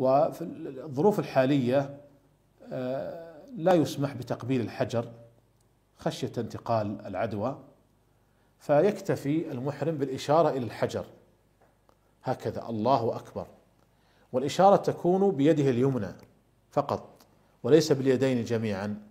وفي الظروف الحالية آه، لا يسمح بتقبيل الحجر خشية انتقال العدوى فيكتفي المحرم بالإشارة إلى الحجر هكذا الله أكبر والإشارة تكون بيده اليمنى فقط وليس باليدين جميعا